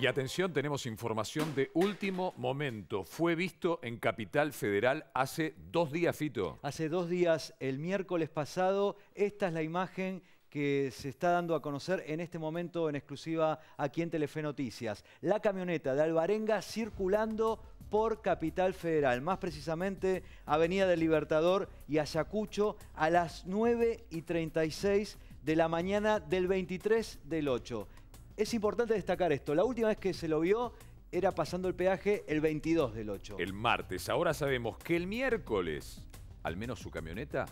Y atención, tenemos información de último momento. Fue visto en Capital Federal hace dos días, Fito. Hace dos días, el miércoles pasado, esta es la imagen que se está dando a conocer en este momento en exclusiva aquí en Telefe Noticias. La camioneta de Alvarenga circulando por Capital Federal, más precisamente Avenida del Libertador y Ayacucho a las 9 y 36 de la mañana del 23 del 8. Es importante destacar esto. La última vez que se lo vio era pasando el peaje el 22 del 8. El martes. Ahora sabemos que el miércoles, al menos su camioneta,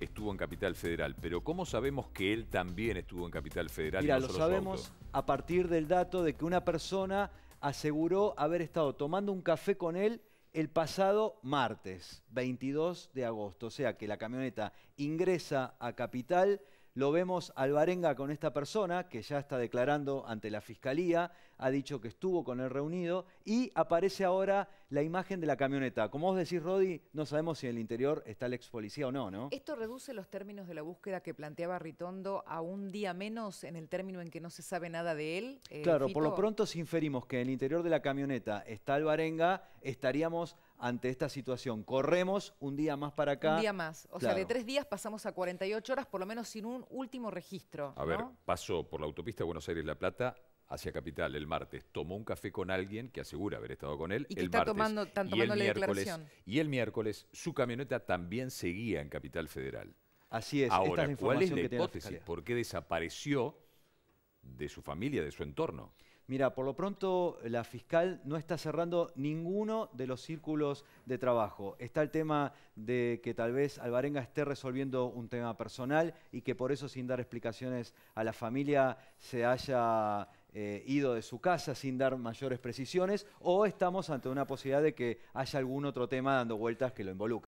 estuvo en Capital Federal. Pero ¿cómo sabemos que él también estuvo en Capital Federal? Mira, lo sabemos a partir del dato de que una persona aseguró haber estado tomando un café con él el pasado martes, 22 de agosto. O sea que la camioneta ingresa a Capital lo vemos Alvarenga con esta persona que ya está declarando ante la fiscalía, ha dicho que estuvo con el reunido y aparece ahora la imagen de la camioneta. Como vos decís, Rodi, no sabemos si en el interior está el ex policía o no, ¿no? Esto reduce los términos de la búsqueda que planteaba Ritondo a un día menos en el término en que no se sabe nada de él. Eh, claro, por lo pronto si inferimos que en el interior de la camioneta está el Barenga, estaríamos ante esta situación. Corremos un día más para acá. Un día más. O sea, de tres días pasamos a 48 horas, por lo menos sin un último registro. A ver, pasó por la autopista Buenos Aires-La Plata hacia Capital el martes, tomó un café con alguien que asegura haber estado con él y el martes. Tomando, y el la miércoles, Y el miércoles su camioneta también seguía en Capital Federal. Así es. Ahora, ¿cuál hipótesis? ¿Por qué desapareció de su familia, de su entorno? Mira, por lo pronto la fiscal no está cerrando ninguno de los círculos de trabajo. Está el tema de que tal vez Alvarenga esté resolviendo un tema personal y que por eso sin dar explicaciones a la familia se haya eh, ido de su casa sin dar mayores precisiones o estamos ante una posibilidad de que haya algún otro tema dando vueltas que lo involucre.